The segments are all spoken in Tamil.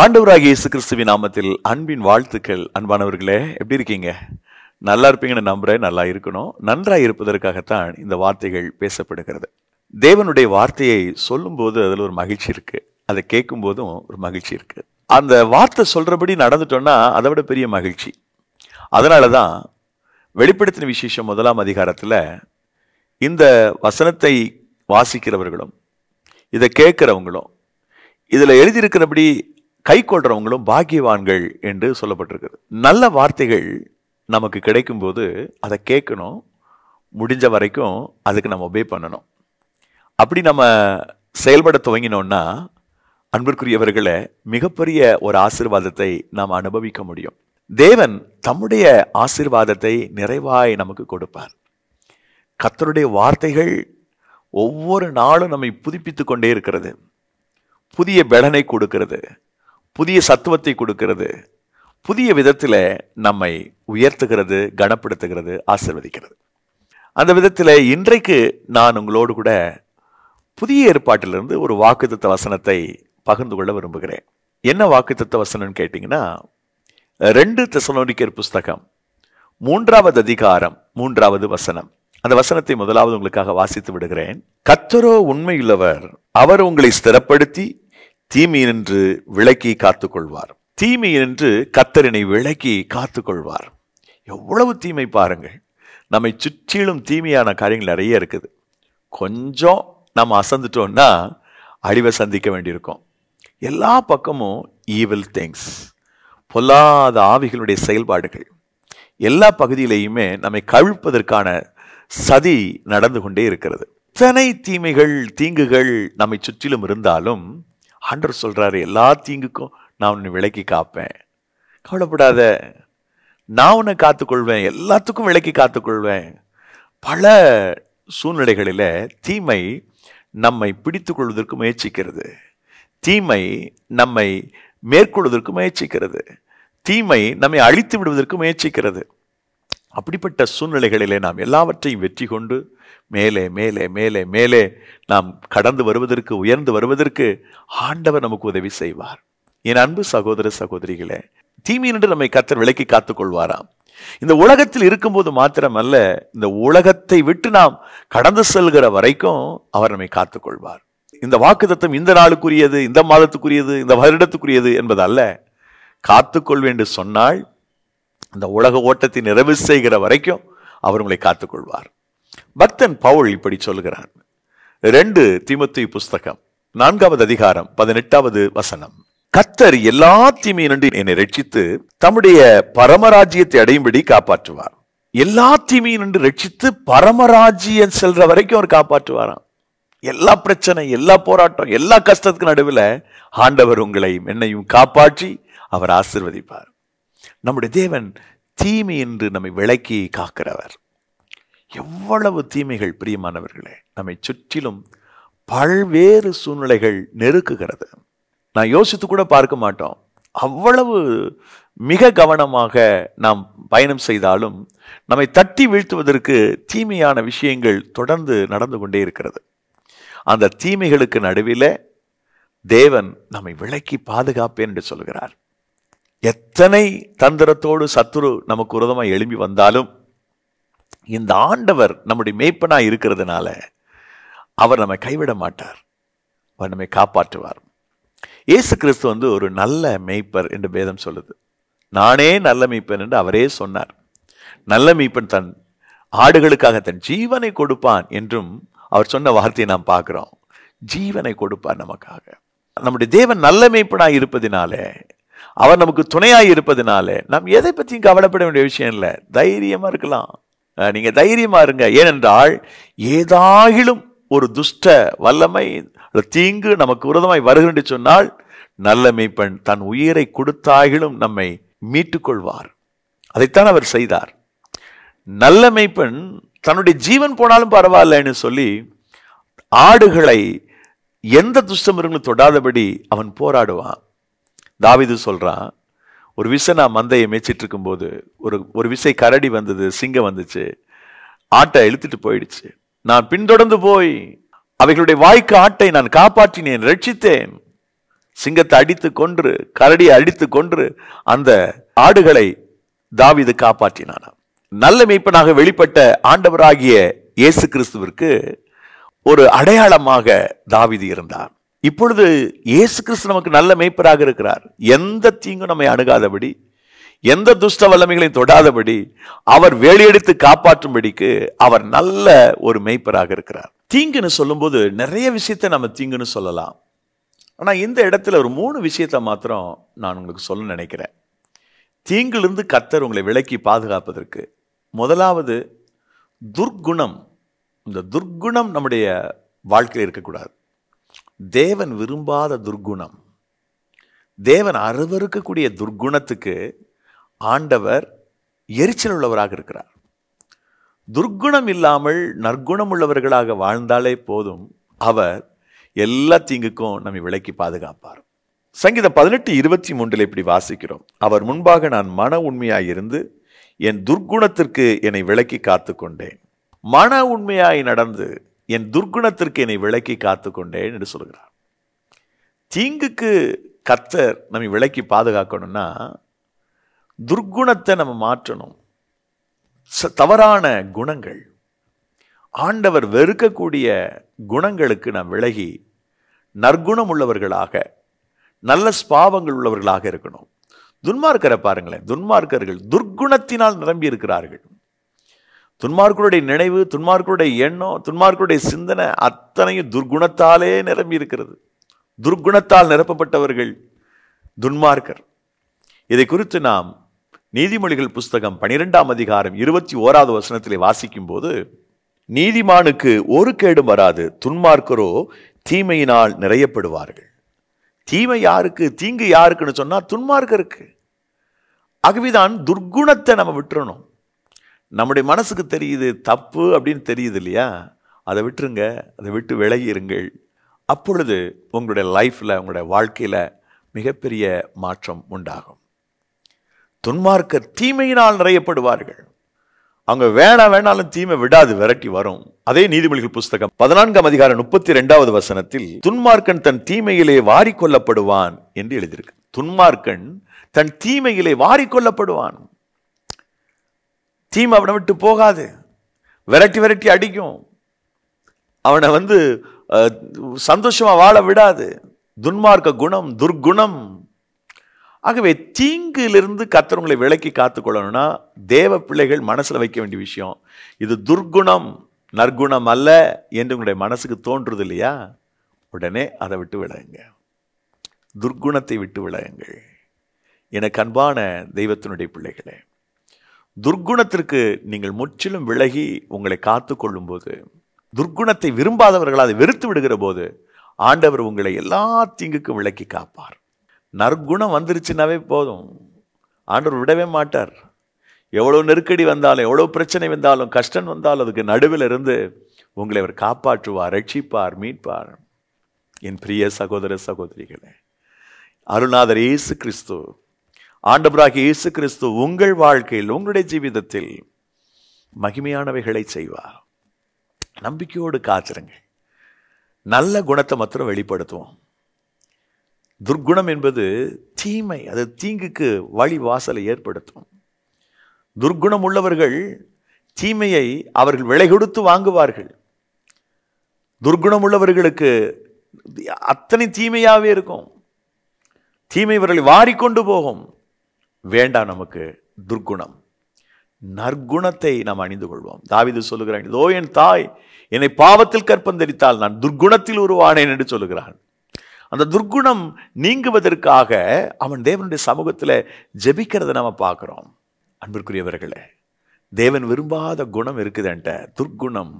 ஆண்டவராக இயேசு கிறிஸ்துவின் நாமத்தில் அன்பின் வாழ்த்துக்கள் அன்பானவர்களே எப்படி இருக்கீங்க நல்லா இருப்பீங்கன்னு நம்புறேன் நல்லா இருக்கணும் நன்றாக இருப்பதற்காகத்தான் இந்த வார்த்தைகள் பேசப்படுகிறது தேவனுடைய வார்த்தையை சொல்லும்போது அதில் ஒரு மகிழ்ச்சி இருக்கு அதை கேட்கும் போதும் ஒரு மகிழ்ச்சி இருக்கு அந்த வார்த்தை சொல்றபடி நடந்துட்டோம்னா அதை விட பெரிய மகிழ்ச்சி அதனால தான் வெளிப்படுத்தின விசேஷம் முதலாம் அதிகாரத்தில் இந்த வசனத்தை வாசிக்கிறவர்களும் இதை கேட்குறவங்களும் இதில் எழுதியிருக்கிறபடி கை கொள்றவங்களும் பாக்கியவான்கள் என்று சொல்லப்பட்டிருக்கிறது நல்ல வார்த்தைகள் நமக்கு கிடைக்கும்போது அதை கேட்கணும் முடிஞ்ச வரைக்கும் அதுக்கு நம்ம ஒபே பண்ணணும் அப்படி நம்ம செயல்பட துவங்கினோம்னா அன்பிற்குரியவர்களை மிகப்பெரிய ஒரு ஆசிர்வாதத்தை நாம் அனுபவிக்க முடியும் தேவன் தம்முடைய ஆசிர்வாதத்தை நிறைவாய் நமக்கு கொடுப்பார் கத்தருடைய வார்த்தைகள் ஒவ்வொரு நாளும் நம்மை புதுப்பித்து கொண்டே இருக்கிறது புதிய பலனை கொடுக்கிறது புதிய சத்துவத்தை கொடுக்கிறது புதிய விதத்தில் நம்மை உயர்த்துகிறது கனப்படுத்துகிறது ஆசிர்வதிக்கிறது அந்த விதத்தில் இன்றைக்கு நான் உங்களோடு கூட புதிய ஏற்பாட்டிலிருந்து ஒரு வாக்குத்தத்த வசனத்தை பகிர்ந்து கொள்ள விரும்புகிறேன் என்ன வாக்குத்தத்த வசனம்னு கேட்டிங்கன்னா ரெண்டு தெசலோனிக்கர் புஸ்தகம் மூன்றாவது அதிகாரம் மூன்றாவது வசனம் அந்த வசனத்தை முதலாவது உங்களுக்காக வாசித்து விடுகிறேன் கத்தரோ உண்மையுள்ளவர் அவர் உங்களை ஸ்திரப்படுத்தி என்று விளக்கி காத்துக்கொள்வார் என்று கத்தரினை விளக்கி காத்துக்கொள்வார் எவ்வளவு தீமை பாருங்கள் நம்மை சுற்றிலும் தீமையான காரியங்கள் நிறைய இருக்குது கொஞ்சம் நம்ம அசந்துட்டோம்னா அழிவை சந்திக்க வேண்டியிருக்கோம் எல்லா பக்கமும் ஈவில் திங்ஸ் பொல்லாத ஆவிகளுடைய செயல்பாடுகள் எல்லா பகுதியிலையுமே நம்மை கவிழ்ப்பதற்கான சதி நடந்து கொண்டே இருக்கிறது இத்தனை தீமைகள் தீங்குகள் நம்மை சுற்றிலும் இருந்தாலும் ஆண்டவர் சொல்கிறாரு எல்லா தீங்குக்கும் நான் உன்னை விளக்கி காப்பேன் கவலைப்படாத நான் உன்னை காத்துக்கொள்வேன் எல்லாத்துக்கும் விளக்கி காத்துக்கொள்வேன் பல சூழ்நிலைகளில் தீமை நம்மை பிடித்து கொள்வதற்கு முயற்சிக்கிறது தீமை நம்மை மேற்கொள்வதற்கு முயற்சிக்கிறது தீமை நம்மை அழித்து விடுவதற்கு முயற்சிக்கிறது அப்படிப்பட்ட சூழ்நிலைகளிலே நாம் எல்லாவற்றையும் வெற்றி கொண்டு மேலே மேலே மேலே மேலே நாம் கடந்து வருவதற்கு உயர்ந்து வருவதற்கு ஆண்டவர் நமக்கு உதவி செய்வார் என் அன்பு சகோதர சகோதரிகளே தீமையினின்று நம்மை கத்தர் விலக்கி காத்துக்கொள்வாராம் இந்த உலகத்தில் இருக்கும்போது மாத்திரமல்ல இந்த உலகத்தை விட்டு நாம் கடந்து செல்கிற வரைக்கும் அவர் நம்மை காத்துக்கொள்வார் இந்த வாக்குதத்தம் இந்த நாளுக்குரியது இந்த மாதத்துக்குரியது இந்த வருடத்துக்குரியது என்பதல்ல காத்துக்கொள் வேண்டு சொன்னால் அந்த உலக ஓட்டத்தை நிறைவு செய்கிற வரைக்கும் அவர் உங்களை காத்துக்கொள்வார் பக்தன் பவுல் இப்படி சொல்கிறான் ரெண்டு திமுத்தி புஸ்தகம் நான்காவது அதிகாரம் பதினெட்டாவது வசனம் கத்தர் எல்லா தீமையினின்று என்னை ரட்சித்து தம்முடைய பரமராஜ்யத்தை அடையும்படி காப்பாற்றுவார் எல்லா நின்று ரட்சித்து பரமராஜ்யம் செல்ற வரைக்கும் அவர் காப்பாற்றுவாராம் எல்லா பிரச்சனை எல்லா போராட்டம் எல்லா கஷ்டத்துக்கு நடுவில் ஆண்டவர் உங்களையும் என்னையும் காப்பாற்றி அவர் ஆசிர்வதிப்பார் நம்முடைய தேவன் தீமை என்று நம்மை விளக்கி காக்கிறவர் எவ்வளவு தீமைகள் பிரியமானவர்களே நம்மை சுற்றிலும் பல்வேறு சூழ்நிலைகள் நெருக்குகிறது நான் யோசித்து கூட பார்க்க மாட்டோம் அவ்வளவு மிக கவனமாக நாம் பயணம் செய்தாலும் நம்மை தட்டி வீழ்த்துவதற்கு தீமையான விஷயங்கள் தொடர்ந்து நடந்து கொண்டே இருக்கிறது அந்த தீமைகளுக்கு நடுவில் தேவன் நம்மை விலக்கி பாதுகாப்பேன் என்று சொல்கிறார் எத்தனை தந்திரத்தோடு சத்துரு நமக்கு உரதமாக எழும்பி வந்தாலும் இந்த ஆண்டவர் நம்முடைய மேய்ப்பனாக இருக்கிறதுனால அவர் நம்மை கைவிட மாட்டார் அவர் நம்மை காப்பாற்றுவார் இயேசு கிறிஸ்து வந்து ஒரு நல்ல மேய்ப்பர் என்று பேதம் சொல்லுது நானே நல்ல மீட்பன் என்று அவரே சொன்னார் நல்ல மீட்பன் தன் ஆடுகளுக்காக தன் ஜீவனை கொடுப்பான் என்றும் அவர் சொன்ன வார்த்தையை நாம் பார்க்குறோம் ஜீவனை கொடுப்பார் நமக்காக நம்முடைய தேவன் நல்ல மேய்ப்பனாக இருப்பதினாலே அவர் நமக்கு துணையாக இருப்பதனால நாம் எதை பற்றியும் கவலைப்பட வேண்டிய விஷயம் இல்லை தைரியமாக இருக்கலாம் நீங்கள் தைரியமாக இருங்க ஏனென்றால் ஏதாகிலும் ஒரு துஷ்ட வல்லமை தீங்கு நமக்கு உரதமாய் வருகின்ற சொன்னால் நல்ல மெய்ப்பெண் தன் உயிரை கொடுத்தாகிலும் நம்மை மீட்டுக்கொள்வார் அதைத்தான் அவர் செய்தார் நல்ல மெய்ப்பெண் தன்னுடைய ஜீவன் போனாலும் பரவாயில்லன்னு சொல்லி ஆடுகளை எந்த துஷ்டமிருங்களும் தொடாதபடி அவன் போராடுவான் தாவிது சொல்கிறான் ஒரு விசை நான் மந்தையை மேய்ச்சிட்டு இருக்கும்போது ஒரு ஒரு விசை கரடி வந்தது சிங்கம் வந்துச்சு ஆட்டை இழுத்துட்டு போயிடுச்சு நான் பின்தொடர்ந்து போய் அவைகளுடைய வாய்க்கு ஆட்டை நான் காப்பாற்றினேன் ரட்சித்தேன் சிங்கத்தை அடித்து கொன்று கரடியை அடித்து கொன்று அந்த ஆடுகளை தாவிது காப்பாற்றினான் நல்ல மீட்பனாக வெளிப்பட்ட ஆண்டவராகிய இயேசு கிறிஸ்துவிற்கு ஒரு அடையாளமாக தாவிது இருந்தார் இப்பொழுது இயேசு கிறிஸ்து நமக்கு நல்ல மெய்ப்பராக இருக்கிறார் எந்த தீங்கும் நம்மை அணுகாதபடி எந்த துஷ்ட வல்லமைகளையும் தொடாதபடி அவர் வேலையெடுத்து காப்பாற்றும்படிக்கு அவர் நல்ல ஒரு மெய்ப்பராக இருக்கிறார் தீங்குன்னு சொல்லும்போது நிறைய விஷயத்தை நம்ம தீங்குன்னு சொல்லலாம் ஆனால் இந்த இடத்துல ஒரு மூணு விஷயத்தை மாத்திரம் நான் உங்களுக்கு சொல்ல நினைக்கிறேன் தீங்கிலிருந்து கத்தர் உங்களை விலக்கி பாதுகாப்பதற்கு முதலாவது துர்க்குணம் இந்த துர்க்குணம் நம்முடைய வாழ்க்கையில் இருக்கக்கூடாது தேவன் விரும்பாத துர்க்குணம் தேவன் அருவருக்கக்கூடிய துர்க்குணத்துக்கு ஆண்டவர் எரிச்சல் உள்ளவராக இருக்கிறார் துர்க்குணம் இல்லாமல் நற்குணம் உள்ளவர்களாக வாழ்ந்தாலே போதும் அவர் எல்லா தீங்குக்கும் நம்மை விலக்கி பாதுகாப்பார் சங்கீதம் பதினெட்டு இருபத்தி மூன்றில் இப்படி வாசிக்கிறோம் அவர் முன்பாக நான் மன உண்மையாயிருந்து என் துர்க்குணத்திற்கு என்னை விலக்கி காத்து கொண்டேன் மன உண்மையாய் நடந்து என் துர்க்குணத்திற்கு என்னை விளக்கி காத்துக்கொண்டேன் என்று சொல்கிறார் தீங்குக்கு கத்தர் நம்ம விளக்கி பாதுகாக்கணும்னா துர்க்குணத்தை நம்ம மாற்றணும் தவறான குணங்கள் ஆண்டவர் வெறுக்கக்கூடிய குணங்களுக்கு நாம் விலகி நற்குணம் உள்ளவர்களாக நல்ல ஸ்பாவங்கள் உள்ளவர்களாக இருக்கணும் துன்மார்க்கரை பாருங்களேன் துன்மார்க்கர்கள் துர்க்குணத்தினால் நிரம்பி இருக்கிறார்கள் துன்மார்க்கருடைய நினைவு துன்மார்க்கருடைய எண்ணம் துன்மார்க்கருடைய சிந்தனை அத்தனையும் துர்க்குணத்தாலே நிரம்பி இருக்கிறது துர்க்குணத்தால் நிரப்பப்பட்டவர்கள் துன்மார்க்கர் இதை குறித்து நாம் நீதிமொழிகள் புஸ்தகம் பனிரெண்டாம் அதிகாரம் இருபத்தி ஓராவது வசனத்திலே வாசிக்கும் போது நீதிமானுக்கு ஒரு கேடும் வராது துன்மார்க்கரோ தீமையினால் நிறையப்படுவார்கள் தீமை யாருக்கு தீங்கு யாருக்குன்னு சொன்னால் துன்மார்க்கருக்கு ஆகவேதான் துர்க்குணத்தை நம்ம விட்டுறணும் நம்முடைய மனசுக்கு தெரியுது தப்பு அப்படின்னு தெரியுது இல்லையா அதை விட்டுருங்க அதை விட்டு விலகிருங்கள் அப்பொழுது உங்களுடைய லைஃப்பில் உங்களுடைய வாழ்க்கையில் மிகப்பெரிய மாற்றம் உண்டாகும் துன்மார்க்க தீமையினால் நிறையப்படுவார்கள் அவங்க வேணாம் வேணாலும் தீமை விடாது விரட்டி வரும் அதே நீதிமொழிகள் புஸ்தகம் பதினான்காம் அதிகாரம் முப்பத்தி ரெண்டாவது வசனத்தில் துன்மார்க்கன் தன் தீமையிலே வாரிக்கொள்ளப்படுவான் என்று எழுதியிருக்கு துன்மார்க்கன் தன் தீமையிலே வாரிக்கொள்ளப்படுவான் தீம் அவனை விட்டு போகாது விரட்டி விரட்டி அடிக்கும் அவனை வந்து சந்தோஷமாக வாழ விடாது துன்மார்க்க குணம் துர்குணம் ஆகவே தீங்கிலிருந்து கத்தவங்களை விலக்கி காத்துக்கொள்ளணும்னா தேவ பிள்ளைகள் மனசில் வைக்க வேண்டிய விஷயம் இது துர்குணம் நற்குணம் அல்ல என்று உங்களுடைய மனசுக்கு தோன்றுறது இல்லையா உடனே அதை விட்டு விலகுங்க துர்க்குணத்தை விட்டு விலகுங்கள் எனக்கு அன்பான தெய்வத்தினுடைய பிள்ளைகளே துர்க்குணத்திற்கு நீங்கள் முற்றிலும் விலகி உங்களை காத்து போது துர்க்குணத்தை விரும்பாதவர்கள் அதை வெறுத்து விடுகிற போது ஆண்டவர் உங்களை எல்லா தீங்குக்கும் விலக்கி காப்பார் நற்குணம் வந்துருச்சுனாவே போதும் ஆண்டவர் விடவே மாட்டார் எவ்வளோ நெருக்கடி வந்தாலும் எவ்வளோ பிரச்சனை வந்தாலும் கஷ்டம் வந்தாலும் அதுக்கு நடுவில் இருந்து உங்களை அவர் காப்பாற்றுவார் ரட்சிப்பார் மீட்பார் என் பிரிய சகோதர சகோதரிகளே அருணாதர் இயேசு கிறிஸ்து ஆண்டவராக இயேசு கிறிஸ்து உங்கள் வாழ்க்கையில் உங்களுடைய ஜீவிதத்தில் மகிமையானவைகளை செய்வார் நம்பிக்கையோடு காத்திருங்கள் நல்ல குணத்தை மாத்திரம் வெளிப்படுத்துவோம் துர்க்குணம் என்பது தீமை அது தீங்குக்கு வழி வாசலை ஏற்படுத்தும் துர்க்குணம் உள்ளவர்கள் தீமையை அவர்கள் விலை கொடுத்து வாங்குவார்கள் துர்க்குணம் உள்ளவர்களுக்கு அத்தனை தீமையாகவே இருக்கும் தீமை இவர்களை வாரிக்கொண்டு போகும் வேண்டாம் நமக்கு துர்க்குணம் நற்குணத்தை நாம் அணிந்து கொள்வோம் தாவிது சொல்லுகிறான் இதோ என் தாய் என்னை பாவத்தில் கற்பந்தரித்தால் நான் துர்க்குணத்தில் உருவானேன் என்று சொல்லுகிறான் அந்த துர்க்குணம் நீங்குவதற்காக அவன் தேவனுடைய சமூகத்தில் ஜெபிக்கிறத நாம் பார்க்குறோம் அன்பிற்குரியவர்களே தேவன் விரும்பாத குணம் இருக்குதுன்ட்ட துர்க்குணம்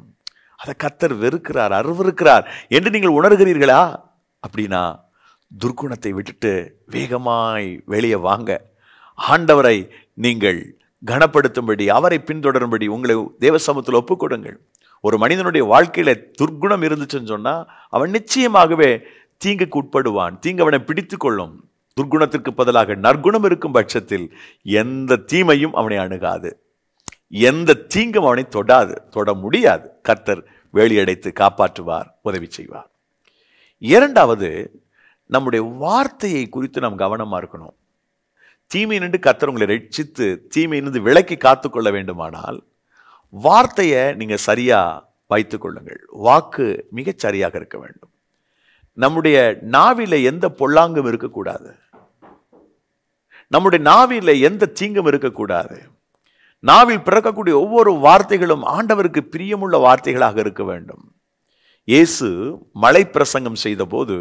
அதை கத்தர் வெறுக்கிறார் அருவருக்கிறார் என்று நீங்கள் உணர்கிறீர்களா அப்படின்னா துர்க்குணத்தை விட்டுட்டு வேகமாய் வெளியே வாங்க ஆண்டவரை நீங்கள் கனப்படுத்தும்படி அவரை பின்தொடரும்படி உங்களை தேவ சமூகத்தில் ஒப்புக்கொடுங்கள் ஒரு மனிதனுடைய வாழ்க்கையில் துர்க்குணம் இருந்துச்சுன்னு சொன்னால் அவன் நிச்சயமாகவே தீங்குக்கு உட்படுவான் தீங்கு அவனை பிடித்து கொள்ளும் துர்க்குணத்திற்கு பதிலாக நற்குணம் இருக்கும் பட்சத்தில் எந்த தீமையும் அவனை அணுகாது எந்த தீங்கும் அவனை தொடாது தொட முடியாது கர்த்தர் வேலியடைத்து காப்பாற்றுவார் உதவி செய்வார் இரண்டாவது நம்முடைய வார்த்தையை குறித்து நாம் கவனமாக இருக்கணும் தீமை நின்று கத்தர் உங்களை ரட்சித்து தீமையிலிருந்து விலக்கி காத்துக்கொள்ள வேண்டுமானால் வார்த்தையை நீங்கள் சரியாக வைத்து கொள்ளுங்கள் வாக்கு மிகச் சரியாக இருக்க வேண்டும் நம்முடைய நாவில எந்த பொல்லாங்கும் இருக்கக்கூடாது நம்முடைய நாவில எந்த தீங்கும் இருக்கக்கூடாது நாவில் பிறக்கக்கூடிய ஒவ்வொரு வார்த்தைகளும் ஆண்டவருக்கு பிரியமுள்ள வார்த்தைகளாக இருக்க வேண்டும் இயேசு மலை பிரசங்கம் செய்தபோது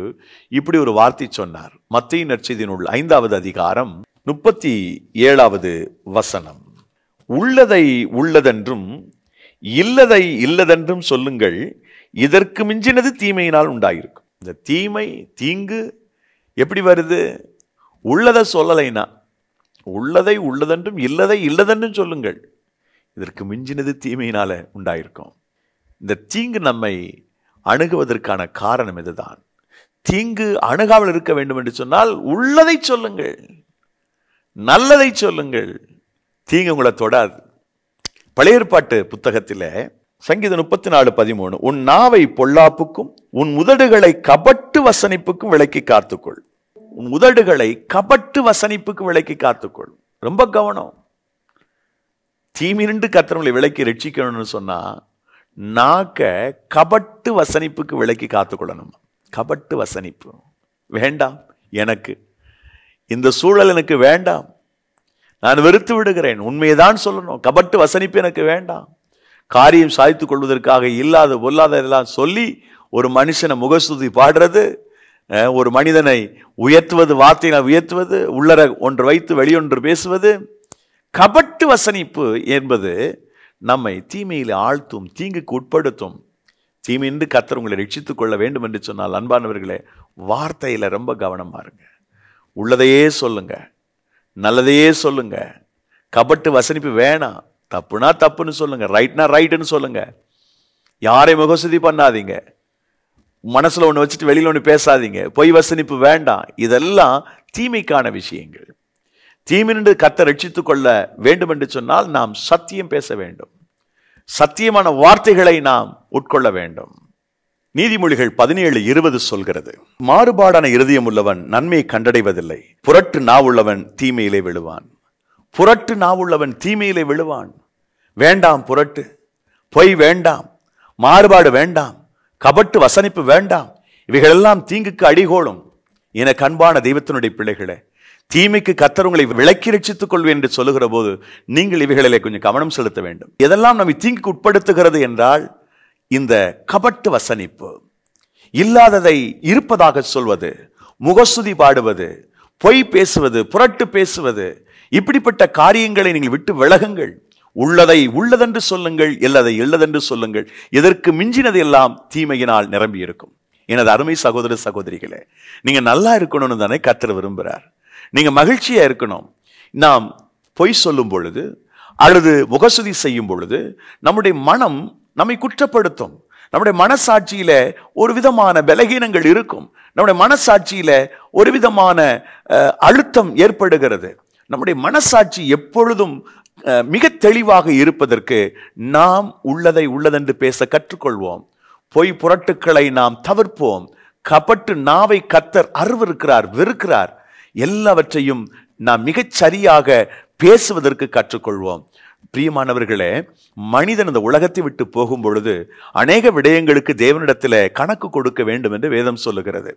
இப்படி ஒரு வார்த்தை சொன்னார் மத்திய நற்செய்தி ஐந்தாவது அதிகாரம் முப்பத்தி ஏழாவது வசனம் உள்ளதை உள்ளதென்றும் இல்லதை இல்லதென்றும் சொல்லுங்கள் இதற்கு மிஞ்சினது தீமையினால் உண்டாயிருக்கும் இந்த தீமை தீங்கு எப்படி வருது உள்ளதை சொல்லலைனா உள்ளதை உள்ளதென்றும் இல்லதை இல்லதென்றும் சொல்லுங்கள் இதற்கு மிஞ்சினது தீமையினால உண்டாயிருக்கும் இந்த தீங்கு நம்மை அணுகுவதற்கான காரணம் இதுதான் தீங்கு அணுகாமல் இருக்க வேண்டும் என்று சொன்னால் உள்ளதை சொல்லுங்கள் நல்லதை சொல்லுங்கள் தீங்கு உங்களை தொடாது பழைய ஏற்பாட்டு புத்தகத்தில் சங்கீதம் முப்பத்தி நாலு பதிமூணு உன் நாவை பொல்லாப்புக்கும் உன் உதடுகளை கபட்டு வசனிப்புக்கும் விலக்கி காத்துக்கொள் உன் உதடுகளை கபட்டு வசனிப்புக்கு விலக்கி காத்துக்கொள் ரொம்ப கவனம் தீமிரண்டு கத்திரங்களை விலக்கி ரட்சிக்கணும்னு சொன்னா நாக்க கபட்டு வசனிப்புக்கு விலக்கி காத்துக்கொள்ளணும் கபட்டு வசனிப்பு வேண்டாம் எனக்கு இந்த சூழல் எனக்கு வேண்டாம் நான் வெறுத்து விடுகிறேன் உண்மையை தான் சொல்லணும் கபட்டு வசனிப்பு எனக்கு வேண்டாம் காரியம் சாய்த்து கொள்வதற்காக இல்லாத பொல்லாத இதெல்லாம் சொல்லி ஒரு மனுஷனை முகஸ்துதி பாடுறது ஒரு மனிதனை உயர்த்துவது வார்த்தையை உயர்த்துவது உள்ளர ஒன்று வைத்து வெளியொன்று பேசுவது கபட்டு வசனிப்பு என்பது நம்மை தீமையில் ஆழ்த்தும் தீங்குக்கு உட்படுத்தும் தீமையின்றி கத்தர் உங்களை ரட்சித்துக் கொள்ள வேண்டும் என்று சொன்னால் அன்பானவர்களே வார்த்தையில் ரொம்ப கவனமாக இருங்க உள்ளதையே சொல்லுங்க நல்லதையே சொல்லுங்க கபட்டு வசனிப்பு வேணாம் தப்புனா தப்புன்னு சொல்லுங்க ரைட்னா ரைட்டுன்னு சொல்லுங்க யாரையும் முகசதி பண்ணாதீங்க மனசில் ஒன்று வச்சுட்டு வெளியில் ஒன்று பேசாதீங்க பொய் வசனிப்பு வேண்டாம் இதெல்லாம் தீமைக்கான விஷயங்கள் தீமின்று கத்தை ரட்சித்து கொள்ள வேண்டும் என்று சொன்னால் நாம் சத்தியம் பேச வேண்டும் சத்தியமான வார்த்தைகளை நாம் உட்கொள்ள வேண்டும் நீதிமொழிகள் பதினேழு இருபது சொல்கிறது மாறுபாடான இருதயம் உள்ளவன் நன்மையை கண்டடைவதில்லை புரட்டு நாவுள்ளவன் தீமையிலே விழுவான் புரட்டு நாவுள்ளவன் தீமையிலே விழுவான் வேண்டாம் புரட்டு பொய் வேண்டாம் மாறுபாடு வேண்டாம் கபட்டு வசனிப்பு வேண்டாம் இவைகளெல்லாம் தீங்குக்கு அடிகோளும் என கண்பான தெய்வத்தினுடைய பிள்ளைகளை தீமைக்கு கத்தர் உங்களை விளக்கி ரட்சித்துக் கொள்வேன் என்று சொல்லுகிற போது நீங்கள் இவைகளிலே கொஞ்சம் கவனம் செலுத்த வேண்டும் எதெல்லாம் நம்மை தீங்குக்கு உட்படுத்துகிறது என்றால் இந்த கபட்டு வசனிப்பு இல்லாததை இருப்பதாக சொல்வது முகசுதி பாடுவது பொய் பேசுவது புரட்டு பேசுவது இப்படிப்பட்ட காரியங்களை நீங்கள் விட்டு விலகுங்கள் உள்ளதை உள்ளதென்று சொல்லுங்கள் இல்லதை இல்லதென்று சொல்லுங்கள் இதற்கு மிஞ்சினது எல்லாம் தீமையினால் நிரம்பி இருக்கும் எனது அருமை சகோதர சகோதரிகளே நீங்க நல்லா இருக்கணும்னு தானே கத்திர விரும்புகிறார் நீங்க மகிழ்ச்சியா இருக்கணும் நாம் பொய் சொல்லும் பொழுது அல்லது முகசுதி செய்யும் பொழுது நம்முடைய மனம் நம்மை குற்றப்படுத்தும் நம்முடைய மனசாட்சியில ஒரு விதமான பலகீனங்கள் இருக்கும் நம்முடைய மனசாட்சியில ஒரு விதமான அழுத்தம் ஏற்படுகிறது நம்முடைய மனசாட்சி எப்பொழுதும் மிக தெளிவாக இருப்பதற்கு நாம் உள்ளதை உள்ளதென்று பேச கற்றுக்கொள்வோம் பொய் புரட்டுக்களை நாம் தவிர்ப்போம் கபட்டு நாவை கத்தர் அருவிருக்கிறார் வெறுக்கிறார் எல்லாவற்றையும் நாம் மிகச் சரியாக பேசுவதற்கு கற்றுக்கொள்வோம் பிரியமானவர்களே மனிதன் இந்த உலகத்தை விட்டு போகும் பொழுது அநேக விடயங்களுக்கு தேவனிடத்தில் கணக்கு கொடுக்க வேண்டும் என்று வேதம் சொல்லுகிறது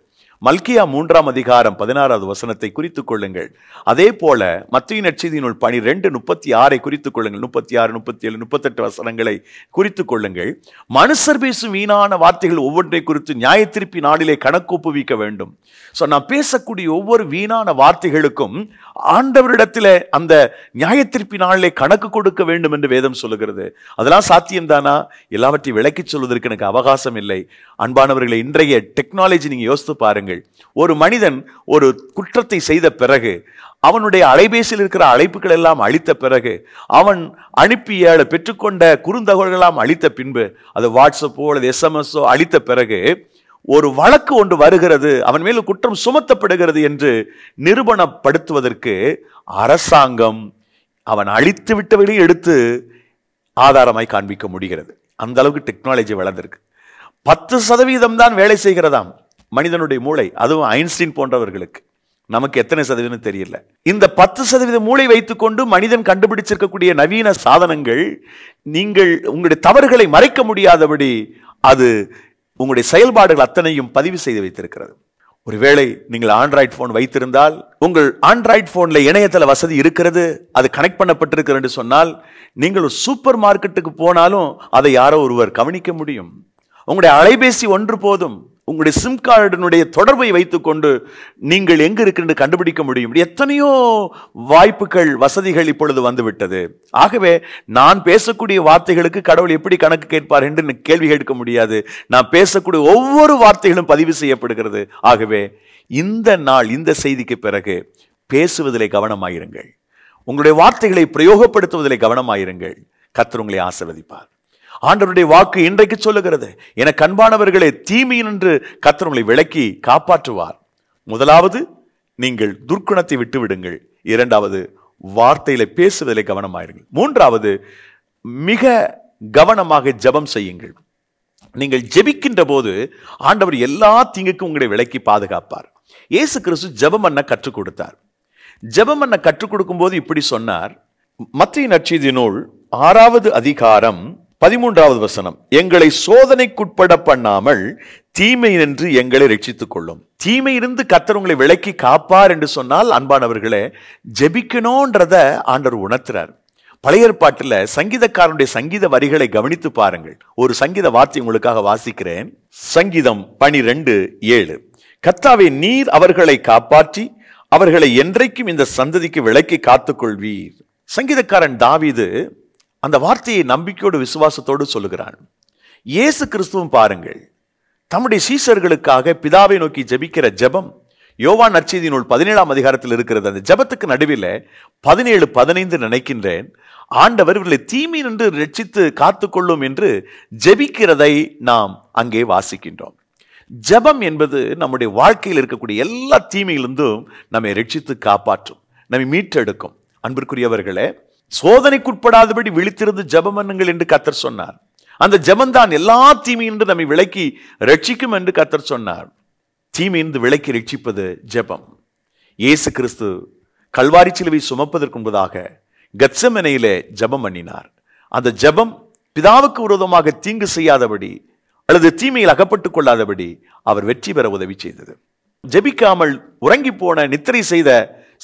மல்கியா மூன்றாம் அதிகாரம் பதினாறாவது வசனத்தை குறித்துக் கொள்ளுங்கள் அதே போல மத்திய நட்சத்தினுள் பனிரெண்டு முப்பத்தி ஆறை குறித்துக் கொள்ளுங்கள் முப்பத்தி ஆறு முப்பத்தி ஏழு முப்பத்தெட்டு வசனங்களை குறித்து கொள்ளுங்கள் மனுஷர் பேசும் வீணான வார்த்தைகள் ஒவ்வொன்றை குறித்து நியாய திருப்பி நாளிலே கணக்கு ஒப்புவிக்க வேண்டும் ஸோ நான் பேசக்கூடிய ஒவ்வொரு வீணான வார்த்தைகளுக்கும் ஆண்டவரிடத்தில் அந்த நியாயத்திற்பி நாளிலே கணக்கு கொடுக்க வேண்டும் என்று வேதம் சொல்லுகிறது அதெல்லாம் சாத்தியம்தானா எல்லாவற்றையும் விளக்கி சொல்வதற்கு எனக்கு அவகாசம் இல்லை அன்பானவர்களை இன்றைய டெக்னாலஜி நீங்கள் யோசித்து பாருங்கள் ஒரு மனிதன் ஒரு குற்றத்தை செய்த பிறகு அவனுடைய அலைபேசியில் இருக்கிற அழைப்புகள் எல்லாம் அழித்த பிறகு அவன் அனுப்பிய பெற்றுக்கொண்ட குறுந்தகவல்கள் எல்லாம் அழித்த பின்பு அது வாட்ஸ்அப்போ அல்லது எஸ்எம்எஸ்ஓ அழித்த பிறகு ஒரு வழக்கு ஒன்று வருகிறது அவன் மேல் குற்றம் சுமத்தப்படுகிறது என்று நிரூபணப்படுத்துவதற்கு அரசாங்கம் அவன் அழித்து விட்டவர்களையும் எடுத்து ஆதாரமாய் காண்பிக்க முடிகிறது அந்த அளவுக்கு டெக்னாலஜி வளர்ந்திருக்கு பத்து சதவீதம் தான் வேலை செய்கிறதாம் மனிதனுடைய மூளை அதுவும் ஐன்ஸ்டீன் போன்றவர்களுக்கு நமக்கு எத்தனை சதவீதம் தெரியல இந்த பத்து சதவீத மூளை வைத்துக்கொண்டு மனிதன் கண்டுபிடிச்சிருக்கக்கூடிய நவீன சாதனங்கள் நீங்கள் உங்களுடைய தவறுகளை மறைக்க முடியாதபடி அது உங்களுடைய செயல்பாடுகள் அத்தனையும் பதிவு செய்து வைத்திருக்கிறது ஒருவேளை நீங்கள் ஆண்ட்ராய்ட் ஃபோன் வைத்திருந்தால் உங்கள் ஆண்ட்ராய்ட் ஃபோனில் இணையதள வசதி இருக்கிறது அது கனெக்ட் பண்ணப்பட்டிருக்கிறது என்று சொன்னால் நீங்கள் ஒரு சூப்பர் மார்க்கெட்டுக்கு போனாலும் அதை யாரோ ஒருவர் கவனிக்க முடியும் உங்களுடைய அலைபேசி ஒன்று போதும் உங்களுடைய சிம் கார்டினுடைய தொடர்பை வைத்துக்கொண்டு நீங்கள் எங்கு இருக்கின்றது கண்டுபிடிக்க முடியும் எத்தனையோ வாய்ப்புகள் வசதிகள் இப்பொழுது வந்துவிட்டது ஆகவே நான் பேசக்கூடிய வார்த்தைகளுக்கு கடவுள் எப்படி கணக்கு கேட்பார் என்று கேள்வி கேட்க முடியாது நான் பேசக்கூடிய ஒவ்வொரு வார்த்தைகளும் பதிவு செய்யப்படுகிறது ஆகவே இந்த நாள் இந்த செய்திக்கு பிறகு பேசுவதில் கவனமாயிருங்கள் உங்களுடைய வார்த்தைகளை பிரயோகப்படுத்துவதில் கவனமாயிருங்கள் கத்தர் உங்களை ஆசிர்வதிப்பார் ஆண்டவருடைய வாக்கு இன்றைக்கு சொல்லுகிறது என கண்பானவர்களே என்று கத்தர்களை விளக்கி காப்பாற்றுவார் முதலாவது நீங்கள் துர்க்குணத்தை விட்டு விடுங்கள் இரண்டாவது வார்த்தையில பேசுவதிலே கவனமாயிருங்கள் மூன்றாவது மிக கவனமாக ஜபம் செய்யுங்கள் நீங்கள் ஜெபிக்கின்ற போது ஆண்டவர் எல்லா தீங்குக்கும் உங்களை விலக்கி பாதுகாப்பார் இயேசு கிறிஸ்து ஜபம் அண்ண கற்றுக் கொடுத்தார் ஜபம் அண்ண கற்றுக் கொடுக்கும் போது இப்படி சொன்னார் மத்திய நச்செய்தி நூல் ஆறாவது அதிகாரம் பதிமூன்றாவது வசனம் எங்களை சோதனைக்குட்பட பண்ணாமல் தீமை நின்று எங்களை ரட்சித்துக் கொள்ளும் இருந்து கத்தர் உங்களை விலக்கி காப்பார் என்று சொன்னால் அன்பானவர்களே ஜெபிக்கணும்ன்றத ஆண்டவர் உணர்த்துறார் பழைய பாட்டில் சங்கீதக்காரனுடைய சங்கீத வரிகளை கவனித்து பாருங்கள் ஒரு சங்கீத வார்த்தை உங்களுக்காக வாசிக்கிறேன் சங்கீதம் பனிரெண்டு ஏழு கத்தாவே நீர் அவர்களை காப்பாற்றி அவர்களை என்றைக்கும் இந்த சந்ததிக்கு விலக்கி காத்துக்கொள்வீர் சங்கீதக்காரன் தாவிது அந்த வார்த்தையை நம்பிக்கையோடு விசுவாசத்தோடு சொல்லுகிறான் இயேசு கிறிஸ்துவும் பாருங்கள் தம்முடைய சீசர்களுக்காக பிதாவை நோக்கி ஜபிக்கிற ஜபம் யோவான் நற்செய்தி நூல் பதினேழாம் அதிகாரத்தில் இருக்கிறது அந்த ஜபத்துக்கு நடுவில் பதினேழு பதினைந்து நினைக்கின்றேன் ஆண்டவர் இவர்களை தீமை நின்று ரட்சித்து காத்துக்கொள்ளும் என்று ஜபிக்கிறதை நாம் அங்கே வாசிக்கின்றோம் ஜபம் என்பது நம்முடைய வாழ்க்கையில் இருக்கக்கூடிய எல்லா தீமையிலிருந்தும் நம்மை ரட்சித்து காப்பாற்றும் நம்மை மீட்டெடுக்கும் அன்பிற்குரியவர்களே சோதனைக்குட்படாதபடி விழித்திருந்து ஜபம் என்று கத்தர் சொன்னார் அந்த தான் எல்லா தீமையின்று நம்மை விளக்கி ரட்சிக்கும் என்று கத்தர் சொன்னார் தீமையின்றி விலக்கி ரட்சிப்பது ஜபம் இயேசு கிறிஸ்து கல்வாரி சிலுவை சுமப்பதற்கு முன்பதாக கச்சமனையிலே ஜபம் பண்ணினார் அந்த ஜபம் பிதாவுக்கு விரோதமாக தீங்கு செய்யாதபடி அல்லது தீமையில் அகப்பட்டுக் கொள்ளாதபடி அவர் வெற்றி பெற உதவி செய்தது ஜபிக்காமல் உறங்கி போன நித்திரை செய்த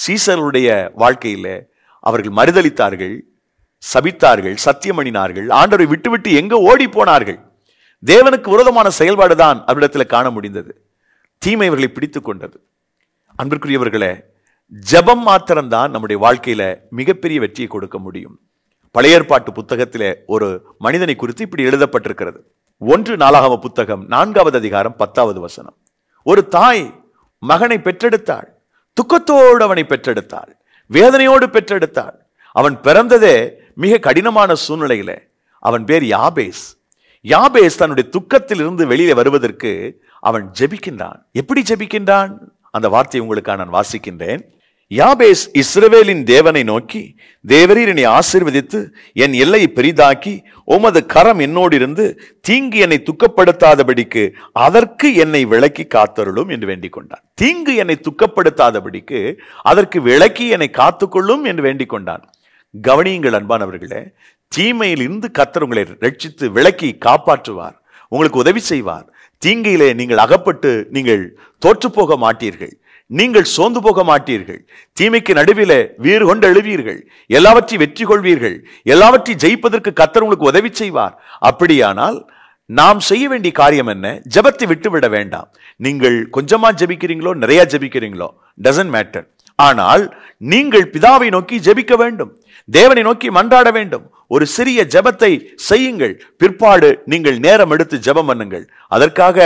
சீசருடைய வாழ்க்கையிலே அவர்கள் மறுதளித்தார்கள் சபித்தார்கள் சத்தியமணினார்கள் ஆண்டவரை விட்டுவிட்டு எங்கே ஓடி போனார்கள் தேவனுக்கு விரோதமான செயல்பாடு தான் அவரிடத்தில் காண முடிந்தது தீமை இவர்களை பிடித்து கொண்டது அன்பிற்குரியவர்களே ஜபம் மாத்திரம்தான் நம்முடைய வாழ்க்கையில மிகப்பெரிய வெற்றியை கொடுக்க முடியும் பழைய ஏற்பாட்டு புத்தகத்திலே ஒரு மனிதனை குறித்து இப்படி எழுதப்பட்டிருக்கிறது ஒன்று நாலாகவ புத்தகம் நான்காவது அதிகாரம் பத்தாவது வசனம் ஒரு தாய் மகனை பெற்றெடுத்தாள் துக்கத்தோடு அவனை பெற்றெடுத்தாள் வேதனையோடு பெற்றெடுத்தாள் அவன் பிறந்ததே மிக கடினமான சூழ்நிலையில அவன் பேர் யாபேஸ் யாபேஸ் தன்னுடைய துக்கத்தில் இருந்து வெளியே வருவதற்கு அவன் ஜெபிக்கின்றான் எப்படி ஜெபிக்கின்றான் அந்த வார்த்தையை உங்களுக்காக நான் வாசிக்கின்றேன் யாபேஸ் இஸ்ரவேலின் தேவனை நோக்கி தேவரீர் என்னை ஆசிர்வதித்து என் எல்லையை பெரிதாக்கி உமது கரம் என்னோடிருந்து தீங்கு என்னை துக்கப்படுத்தாதபடிக்கு அதற்கு என்னை விளக்கி காத்தருளும் என்று வேண்டிக் கொண்டான் தீங்கு என்னை துக்கப்படுத்தாதபடிக்கு அதற்கு விளக்கி என்னை காத்துக்கொள்ளும் என்று வேண்டிக் கொண்டான் கவனியுங்கள் அன்பானவர்களே தீமையில் இருந்து கத்தர் உங்களை ரட்சித்து விளக்கி காப்பாற்றுவார் உங்களுக்கு உதவி செய்வார் தீங்கையிலே நீங்கள் அகப்பட்டு நீங்கள் தோற்று போக மாட்டீர்கள் நீங்கள் சோந்து போக மாட்டீர்கள் தீமைக்கு நடுவில் வீறு கொண்டு எழுவீர்கள் எல்லாவற்றையும் வெற்றி கொள்வீர்கள் எல்லாவற்றையும் ஜெயிப்பதற்கு கத்தர் உங்களுக்கு உதவி செய்வார் அப்படியானால் நாம் செய்ய வேண்டிய காரியம் என்ன ஜபத்தை விட்டுவிட வேண்டாம் நீங்கள் கொஞ்சமா ஜபிக்கிறீங்களோ நிறைய ஜபிக்கிறீங்களோ டசன்ட் மேட்டர் ஆனால் நீங்கள் பிதாவை நோக்கி ஜெபிக்க வேண்டும் தேவனை நோக்கி மன்றாட வேண்டும் ஒரு சிறிய ஜெபத்தை செய்யுங்கள் பிற்பாடு நீங்கள் நேரம் எடுத்து ஜெபம் பண்ணுங்கள் அதற்காக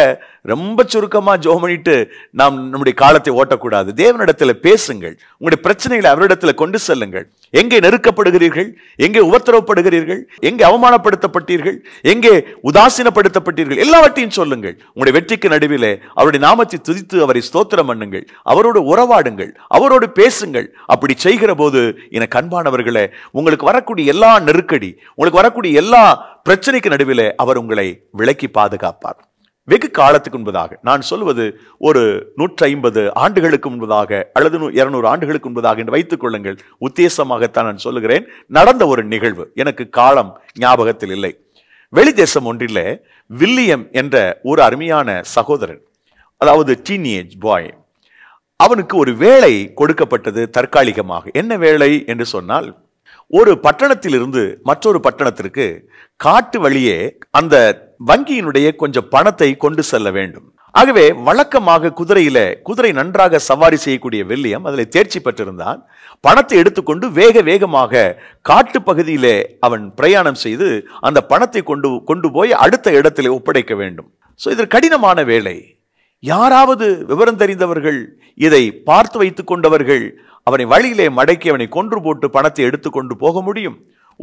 ரொம்ப சுருக்கமா ஜெபம் பண்ணிட்டு நாம் நம்முடைய காலத்தை ஓட்டக்கூடாது தேவனிடத்துல பேசுங்கள் உங்களுடைய பிரச்சனைகளை அவரிடத்துல கொண்டு செல்லுங்கள் எங்கே நெருக்கப்படுகிறீர்கள் எங்கே உபத்திரவப்படுகிறீர்கள் எங்கே அவமானப்படுத்தப்பட்டீர்கள் எங்கே உதாசீனப்படுத்தப்பட்டீர்கள் எல்லாவற்றையும் சொல்லுங்கள் உங்களுடைய வெற்றிக்கு நடுவிலே அவருடைய நாமத்தை துதித்து அவரை ஸ்தோத்திரம் பண்ணுங்கள் அவரோடு உறவாடுங்கள் அவரோடு பேசுங்கள் அப்படி செய்கிற போது என கண்பானவர்களே உங்களுக்கு வரக்கூடிய எல்லா நெருக்கடி உங்களுக்கு வரக்கூடிய எல்லா பிரச்சனைக்கு நடுவில் அவர் உங்களை விலக்கி பாதுகாப்பார் வெகு காலத்துக்கு முன்பதாக நான் சொல்வது ஒரு நூற்றி ஐம்பது ஆண்டுகளுக்கு முன்பதாக அல்லது இருநூறு ஆண்டுகளுக்கு முன்பதாக என்று வைத்துக் கொள்ளுங்கள் உத்தேசமாகத்தான் நான் சொல்லுகிறேன் நடந்த ஒரு நிகழ்வு எனக்கு காலம் ஞாபகத்தில் இல்லை வெளி தேசம் ஒன்றில் வில்லியம் என்ற ஒரு அருமையான சகோதரன் அதாவது ஏஜ் பாய் அவனுக்கு ஒரு வேலை கொடுக்கப்பட்டது தற்காலிகமாக என்ன வேலை என்று சொன்னால் ஒரு பட்டணத்திலிருந்து மற்றொரு பட்டணத்திற்கு காட்டு வழியே அந்த வங்கியினுடைய கொஞ்சம் பணத்தை கொண்டு செல்ல வேண்டும் ஆகவே வழக்கமாக குதிரையில குதிரை நன்றாக சவாரி செய்யக்கூடிய வில்லியம் அதில் தேர்ச்சி பெற்றிருந்தான் பணத்தை எடுத்துக்கொண்டு வேக வேகமாக காட்டு பகுதியிலே அவன் பிரயாணம் செய்து அந்த பணத்தை கொண்டு கொண்டு போய் அடுத்த இடத்திலே ஒப்படைக்க வேண்டும் ஸோ இது கடினமான வேலை யாராவது விவரம் தெரிந்தவர்கள் இதை பார்த்து வைத்து கொண்டவர்கள் அவனை வழியிலே மடக்கி அவனை கொன்று போட்டு பணத்தை எடுத்துக்கொண்டு போக முடியும்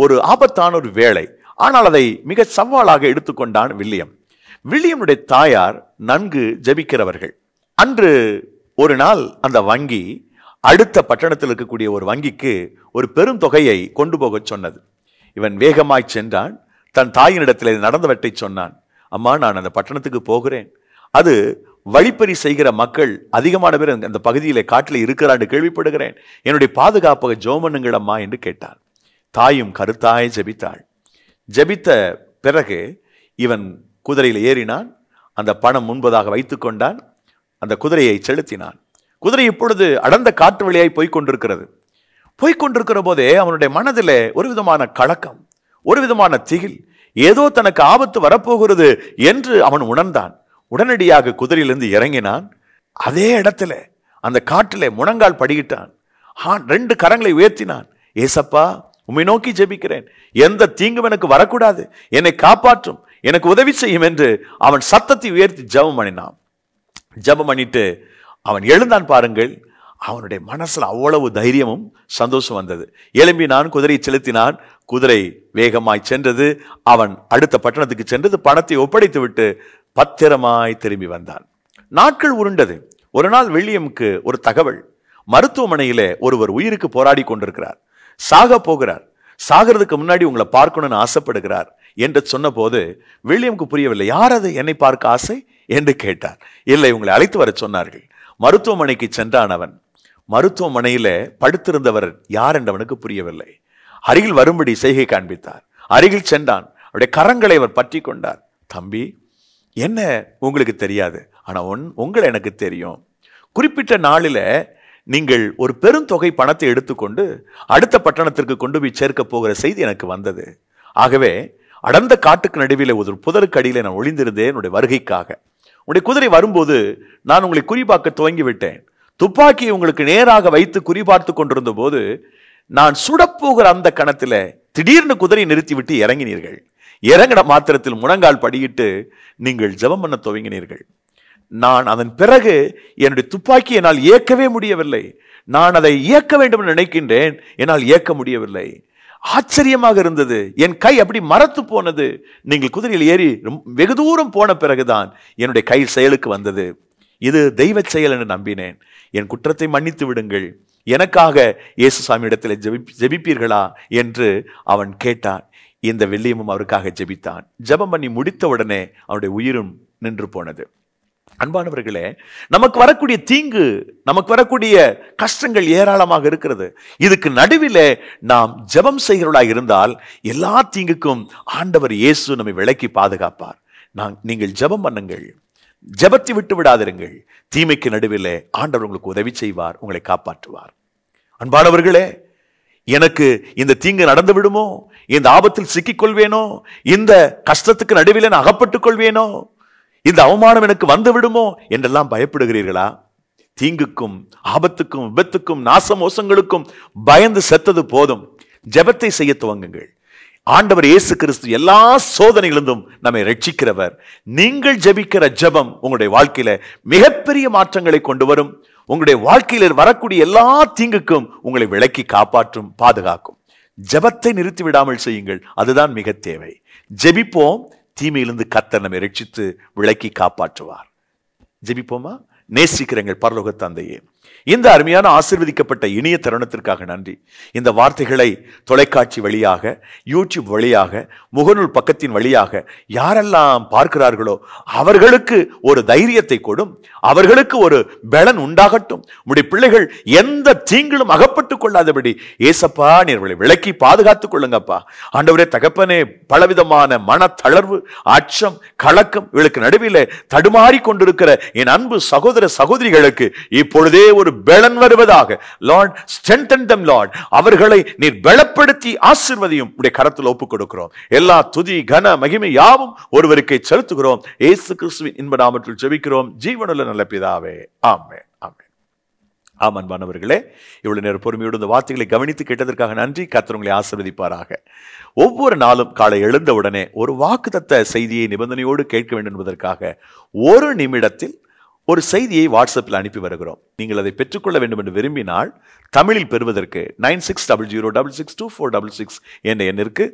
ஒரு ஆபத்தான ஒரு வேலை ஆனால் அதை மிக சவாலாக எடுத்துக்கொண்டான் வில்லியம் வில்லியமுடைய தாயார் நன்கு ஜபிக்கிறவர்கள் அன்று ஒரு நாள் அந்த வங்கி அடுத்த பட்டணத்தில் இருக்கக்கூடிய ஒரு வங்கிக்கு ஒரு பெரும் தொகையை கொண்டு போகச் சொன்னது இவன் வேகமாய் சென்றான் தன் தாயினிடத்தில் நடந்தவற்றை சொன்னான் அம்மா நான் அந்த பட்டணத்துக்கு போகிறேன் அது வழிப்பறி செய்கிற மக்கள் அதிகமான பேர் அந்த பகுதியில் காட்டில் இருக்கிறான்னு கேள்விப்படுகிறேன் என்னுடைய பாதுகாப்பாக ஜோமனுங்களம்மா என்று கேட்டார் தாயும் கருத்தாய் ஜபித்தாள் ஜபித்த பிறகு இவன் குதிரையில் ஏறினான் அந்த பணம் முன்பதாக வைத்து கொண்டான் அந்த குதிரையை செலுத்தினான் குதிரை இப்பொழுது அடர்ந்த காட்டு வழியாய் போய்கொண்டிருக்கிறது போய்கொண்டிருக்கிற போதே அவனுடைய மனதில் ஒரு விதமான கலக்கம் ஒரு விதமான திகில் ஏதோ தனக்கு ஆபத்து வரப்போகிறது என்று அவன் உணர்ந்தான் உடனடியாக குதிரையிலிருந்து இறங்கினான் அதே இடத்துல அந்த காட்டில் முழங்கால் படிக்கிட்டான் ரெண்டு கரங்களை உயர்த்தினான் ஏசப்பா உம்மை நோக்கி ஜெபிக்கிறேன் எந்த தீங்கும் எனக்கு வரக்கூடாது என்னை காப்பாற்றும் எனக்கு உதவி செய்யும் என்று அவன் சத்தத்தை உயர்த்தி ஜபம் பண்ணினான் ஜபம் பண்ணிட்டு அவன் எழுந்தான் பாருங்கள் அவனுடைய மனசில் அவ்வளவு தைரியமும் சந்தோஷம் வந்தது எழும்பி நான் குதிரையை செலுத்தினான் குதிரை வேகமாய் சென்றது அவன் அடுத்த பட்டணத்துக்கு சென்றது பணத்தை ஒப்படைத்து விட்டு பத்திரமாய் திரும்பி வந்தான் நாட்கள் உருண்டது ஒரு நாள் வில்லியம்க்கு ஒரு தகவல் மருத்துவமனையில ஒருவர் உயிருக்கு போராடி கொண்டிருக்கிறார் சாக போகிறார் சாகிறதுக்கு முன்னாடி உங்களை பார்க்கணும்னு ஆசைப்படுகிறார் என்று சொன்னபோது வில்லியம்க்கு புரியவில்லை யார் அது என்னை பார்க்க ஆசை என்று கேட்டார் இல்லை உங்களை அழைத்து வர சொன்னார்கள் மருத்துவமனைக்கு சென்றான் அவன் மருத்துவமனையில படுத்திருந்தவர் யார் என்றவனுக்கு புரியவில்லை அருகில் வரும்படி செய்கை காண்பித்தார் அருகில் சென்றான் அவருடைய கரங்களை அவர் பற்றி கொண்டார் தம்பி என்ன உங்களுக்கு தெரியாது ஆனால் ஒன் உங்களை எனக்கு தெரியும் குறிப்பிட்ட நாளில் நீங்கள் ஒரு பெருந்தொகை பணத்தை எடுத்துக்கொண்டு அடுத்த பட்டணத்திற்கு கொண்டு போய் சேர்க்க போகிற செய்தி எனக்கு வந்தது ஆகவே அடர்ந்த காட்டுக்கு நடுவில் ஒரு புதருக்கு அடியில் நான் ஒளிந்திருந்தேன் என்னுடைய வருகைக்காக உடைய குதிரை வரும்போது நான் உங்களை குறிபார்க்க துவங்கி விட்டேன் துப்பாக்கியை உங்களுக்கு நேராக வைத்து குறிபார்த்து கொண்டிருந்த போது நான் சுடப்போகிற அந்த கணத்தில் திடீர்னு குதிரை நிறுத்திவிட்டு இறங்கினீர்கள் இறங்கின மாத்திரத்தில் முழங்கால் படியிட்டு நீங்கள் ஜபம் பண்ண துவங்கினீர்கள் நான் அதன் பிறகு என்னுடைய துப்பாக்கி என்னால் இயக்கவே முடியவில்லை நான் அதை இயக்க வேண்டும் என்று நினைக்கின்றேன் என்னால் இயக்க முடியவில்லை ஆச்சரியமாக இருந்தது என் கை அப்படி மரத்து போனது நீங்கள் குதிரையில் ஏறி வெகு தூரம் போன பிறகுதான் என்னுடைய கை செயலுக்கு வந்தது இது தெய்வ செயல் என்று நம்பினேன் என் குற்றத்தை மன்னித்து விடுங்கள் எனக்காக இயேசு சாமி இடத்தில் ஜெபி ஜெபிப்பீர்களா என்று அவன் கேட்டான் இந்த வெள்ளியமும் அவருக்காக ஜெபித்தான் ஜபம் பண்ணி முடித்த உடனே அவருடைய உயிரும் நின்று போனது அன்பானவர்களே நமக்கு வரக்கூடிய தீங்கு நமக்கு வரக்கூடிய கஷ்டங்கள் ஏராளமாக இருக்கிறது இதுக்கு நடுவில் நாம் ஜபம் செய்கிறவர்களாக இருந்தால் எல்லா தீங்குக்கும் ஆண்டவர் இயேசு நம்மை விளக்கி பாதுகாப்பார் நான் நீங்கள் ஜபம் பண்ணுங்கள் ஜபத்தை விட்டு விடாதிருங்கள் தீமைக்கு நடுவிலே ஆண்டவர் உங்களுக்கு உதவி செய்வார் உங்களை காப்பாற்றுவார் அன்பானவர்களே எனக்கு இந்த தீங்கு நடந்து விடுமோ இந்த ஆபத்தில் சிக்கிக்கொள்வேனோ இந்த கஷ்டத்துக்கு நடுவில் நான் அகப்பட்டுக் கொள்வேனோ இந்த அவமானம் எனக்கு வந்து விடுமோ என்றெல்லாம் பயப்படுகிறீர்களா தீங்குக்கும் ஆபத்துக்கும் விபத்துக்கும் நாச மோசங்களுக்கும் பயந்து செத்தது போதும் ஜபத்தை செய்ய துவங்குங்கள் ஆண்டவர் இயேசு கிறிஸ்து எல்லா சோதனைகளிலும் நம்மை ரட்சிக்கிறவர் நீங்கள் ஜபிக்கிற ஜபம் உங்களுடைய வாழ்க்கையில மிகப்பெரிய மாற்றங்களை கொண்டு வரும் உங்களுடைய வாழ்க்கையில் வரக்கூடிய எல்லா தீங்குக்கும் உங்களை விலக்கி காப்பாற்றும் பாதுகாக்கும் ஜபத்தை நிறுத்தி விடாமல் செய்யுங்கள் அதுதான் மிக தேவை ஜெபிப்போம் தீமையிலிருந்து கத்தர் நம்மை ரட்சித்து விளக்கி காப்பாற்றுவார் ஜெபிப்போமா நேசிக்கிறங்கள் பரலோக தந்தையே இந்த அருமையான ஆசிர்வதிக்கப்பட்ட இனிய தருணத்திற்காக நன்றி இந்த வார்த்தைகளை தொலைக்காட்சி வழியாக யூடியூப் வழியாக முகநூல் பக்கத்தின் வழியாக யாரெல்லாம் பார்க்கிறார்களோ அவர்களுக்கு ஒரு தைரியத்தை கொடும் அவர்களுக்கு ஒரு பலன் உண்டாகட்டும் உடைய பிள்ளைகள் எந்த தீங்களும் அகப்பட்டுக் கொள்ளாதபடி ஏசப்பா நீர்களை விளக்கி பாதுகாத்துக் கொள்ளுங்கப்பா ஆண்டவரே தகப்பனே பலவிதமான மன தளர்வு அச்சம் கலக்கம் இவளுக்கு நடுவில் தடுமாறி கொண்டிருக்கிற என் அன்பு சகோதர சகோதரிகளுக்கு இப்பொழுதே ஒரு பலன் வருவதாக லார்ட் ஸ்ட்ரென்தன் தம் லார்ட் அவர்களை நீர் பலப்படுத்தி ஆசிர்வதியும் உடைய கரத்தில் ஒப்புக் கொடுக்கிறோம் எல்லா துதி கன மகிமை யாவும் ஒருவருக்கை செலுத்துகிறோம் ஏசு கிறிஸ்துவின் இன்ப நாமத்தில் ஜெபிக்கிறோம் ஜீவனுள்ள நல்ல பிதாவே ஆமே ஆமே ஆம் அன்பானவர்களே இவ்வளவு நேரம் பொறுமையோடு இந்த வார்த்தைகளை கவனித்து கேட்டதற்காக நன்றி கத்திரங்களை ஆசிர்வதிப்பாராக ஒவ்வொரு நாளும் காலை எழுந்தவுடனே ஒரு வாக்குத்தத்த செய்தியை நிபந்தனையோடு கேட்க வேண்டும் என்பதற்காக ஒரு நிமிடத்தில் ஒரு செய்தியை வாட்ஸ்அப்பில் அனுப்பி வருகிறோம் நீங்கள் அதை பெற்றுக்கொள்ள வேண்டும் என்று விரும்பினால் தமிழில் பெறுவதற்கு nine six double zero double six two four double six என்ற எண்ணிற்கு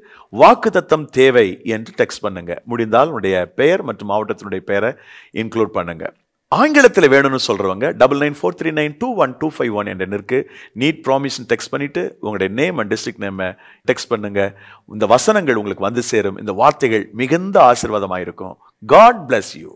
வாக்கு தத்தம் தேவை என்று டெக்ஸ்ட் பண்ணுங்க முடிந்தால் உடைய பெயர் மற்றும் மாவட்டத்தினுடைய பெயரை இன்க்ளூட் பண்ணுங்க ஆங்கிலத்தில் வேணும்னு சொல்கிறவங்க double nine four three nine two one two five one என்ற நிற்கு நீட் ப்ராமிஷன் டெக்ஸ்ட் பண்ணிவிட்டு உங்களுடைய நேம் அண்ட் டிஸ்ட்ரிக் நேமை டெக்ஸ்ட் பண்ணுங்கள் இந்த வசனங்கள் உங்களுக்கு வந்து சேரும் இந்த வார்த்தைகள் மிகுந்த ஆசிர்வாதமாக இருக்கும் காட் பிளஸ் யூ